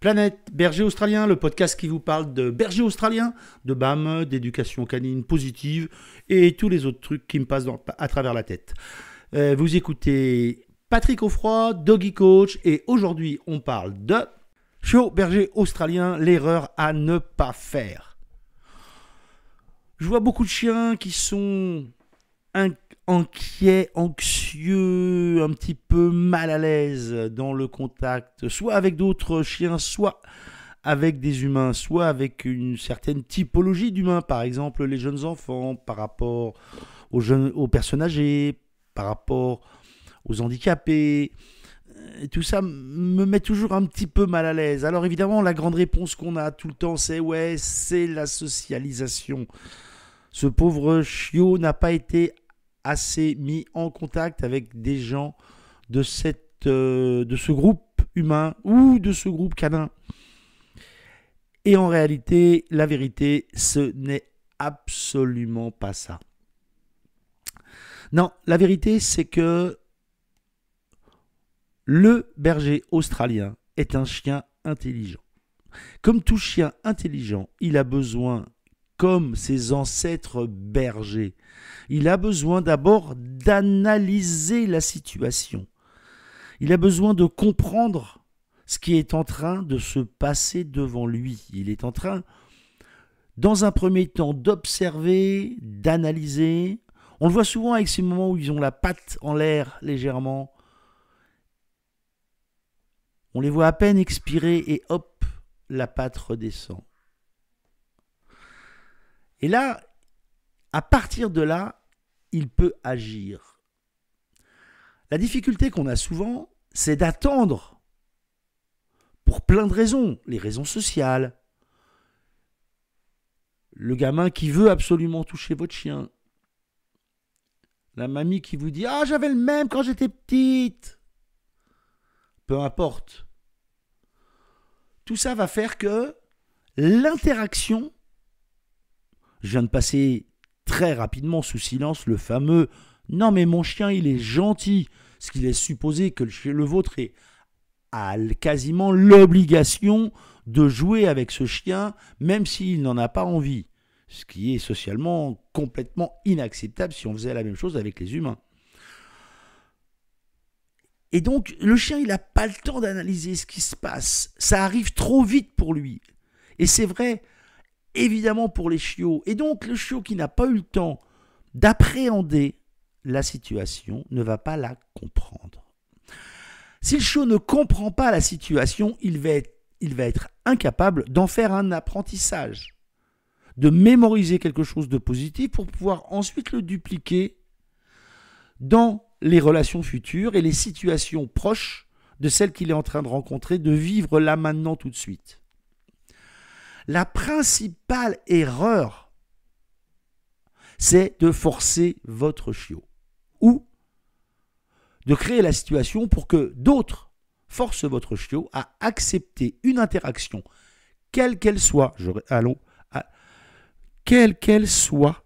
Planète Berger Australien, le podcast qui vous parle de berger australien, de BAM, d'éducation canine positive et tous les autres trucs qui me passent à travers la tête. Euh, vous écoutez Patrick Offroy, Doggy Coach, et aujourd'hui on parle de Show berger australien, l'erreur à ne pas faire. Je vois beaucoup de chiens qui sont un inquiet, anxieux, un petit peu mal à l'aise dans le contact, soit avec d'autres chiens, soit avec des humains, soit avec une certaine typologie d'humains, par exemple les jeunes enfants, par rapport aux, jeunes, aux personnes âgées, par rapport aux handicapés. Et euh, tout ça me met toujours un petit peu mal à l'aise. Alors évidemment, la grande réponse qu'on a tout le temps, c'est ouais, c'est la socialisation. Ce pauvre chiot n'a pas été assez mis en contact avec des gens de, cette, euh, de ce groupe humain ou de ce groupe canin. Et en réalité, la vérité, ce n'est absolument pas ça. Non, la vérité, c'est que le berger australien est un chien intelligent. Comme tout chien intelligent, il a besoin comme ses ancêtres bergers. Il a besoin d'abord d'analyser la situation. Il a besoin de comprendre ce qui est en train de se passer devant lui. Il est en train, dans un premier temps, d'observer, d'analyser. On le voit souvent avec ces moments où ils ont la patte en l'air légèrement. On les voit à peine expirer et hop, la patte redescend. Et là, à partir de là, il peut agir. La difficulté qu'on a souvent, c'est d'attendre, pour plein de raisons, les raisons sociales. Le gamin qui veut absolument toucher votre chien. La mamie qui vous dit ⁇ Ah, j'avais le même quand j'étais petite !⁇ Peu importe. Tout ça va faire que l'interaction je viens de passer très rapidement sous silence le fameux Non mais mon chien il est gentil, ce qui laisse supposer que le, le vôtre a quasiment l'obligation de jouer avec ce chien, même s'il n'en a pas envie. Ce qui est socialement complètement inacceptable si on faisait la même chose avec les humains. Et donc, le chien, il n'a pas le temps d'analyser ce qui se passe. Ça arrive trop vite pour lui. Et c'est vrai, évidemment pour les chiots. Et donc le chiot qui n'a pas eu le temps d'appréhender la situation ne va pas la comprendre. Si le chiot ne comprend pas la situation, il va être, incapable d'en faire un apprentissage, de mémoriser quelque chose de positif pour pouvoir ensuite le dupliquer dans les relations futures et les situations proches de celles qu'il est en train de rencontrer, de vivre là maintenant tout de suite. La principale erreur, c'est de forcer votre chiot ou de créer la situation pour que d'autres forcent votre chiot à accepter une interaction, quelle qu'elle soit, allons, quelle qu'elle soit,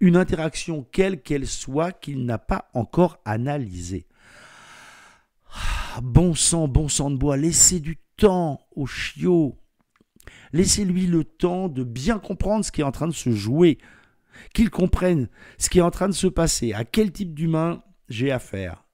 une interaction quelle qu'elle soit qu'il n'a pas encore analysée. Ah, bon sang, bon sang de bois, laissez du temps au chiot Laissez-lui le temps de bien comprendre ce qui est en train de se jouer, qu'il comprenne ce qui est en train de se passer, à quel type d'humain j'ai affaire,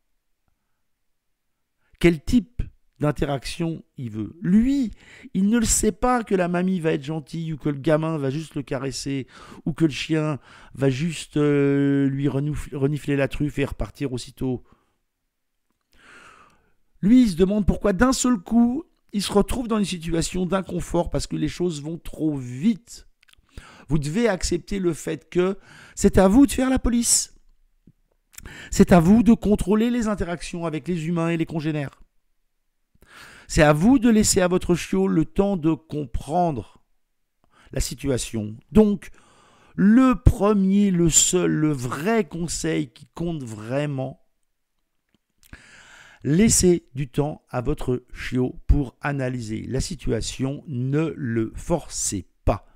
quel type d'interaction il veut. Lui, il ne le sait pas que la mamie va être gentille ou que le gamin va juste le caresser ou que le chien va juste euh, lui renifler la truffe et repartir aussitôt. Lui, il se demande pourquoi d'un seul coup, ils se retrouvent dans une situation d'inconfort parce que les choses vont trop vite. Vous devez accepter le fait que c'est à vous de faire la police. C'est à vous de contrôler les interactions avec les humains et les congénères. C'est à vous de laisser à votre chiot le temps de comprendre la situation. Donc, le premier, le seul, le vrai conseil qui compte vraiment, Laissez du temps à votre chiot pour analyser la situation, ne le forcez pas.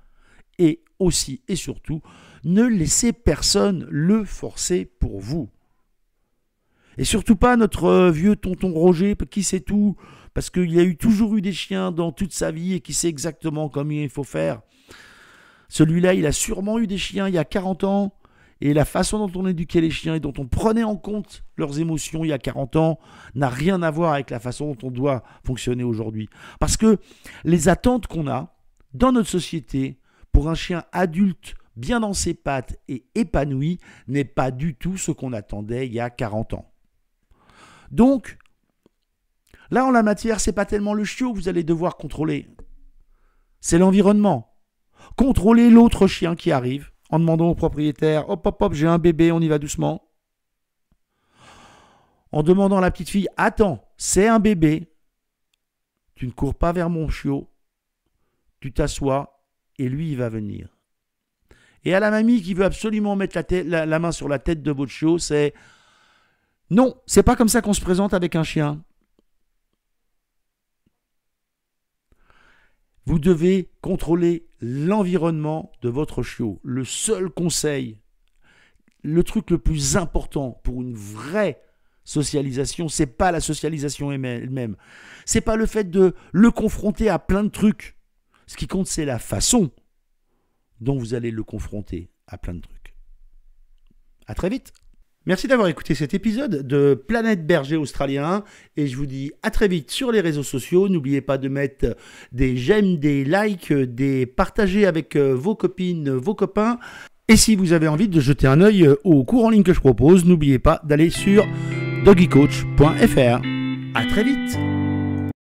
Et aussi et surtout, ne laissez personne le forcer pour vous. Et surtout pas notre euh, vieux tonton Roger qui sait tout, parce qu'il a toujours eu des chiens dans toute sa vie et qui sait exactement comment il faut faire. Celui-là, il a sûrement eu des chiens il y a 40 ans, et la façon dont on éduquait les chiens et dont on prenait en compte leurs émotions il y a 40 ans n'a rien à voir avec la façon dont on doit fonctionner aujourd'hui. Parce que les attentes qu'on a dans notre société pour un chien adulte bien dans ses pattes et épanoui n'est pas du tout ce qu'on attendait il y a 40 ans. Donc, là en la matière, c'est pas tellement le chiot que vous allez devoir contrôler, c'est l'environnement. Contrôler l'autre chien qui arrive, en demandant au propriétaire Hop, hop, hop, j'ai un bébé, on y va doucement. En demandant à la petite fille Attends, c'est un bébé. Tu ne cours pas vers mon chiot. Tu t'assois et lui, il va venir. Et à la mamie qui veut absolument mettre la, main sur la tête de votre chiot, c'est Non, c'est pas comme ça qu'on se présente avec un chien. Vous devez contrôler l'environnement de votre chiot. Le seul conseil, le truc le plus important pour une vraie socialisation, c'est pas la socialisation elle-même. C'est pas le fait de le confronter à plein de trucs. Ce qui compte, c'est la façon dont vous allez le confronter à plein de trucs. À très vite. Merci d'avoir écouté cet épisode de Planète Berger Australien et je vous dis à très vite sur les réseaux sociaux. N'oubliez pas de mettre des j'aime, des likes, des partager avec euh, vos copines, vos copains. Et si vous avez envie de jeter un œil euh, au cours en ligne que je propose, n'oubliez pas d'aller sur doggycoach.fr. À très vite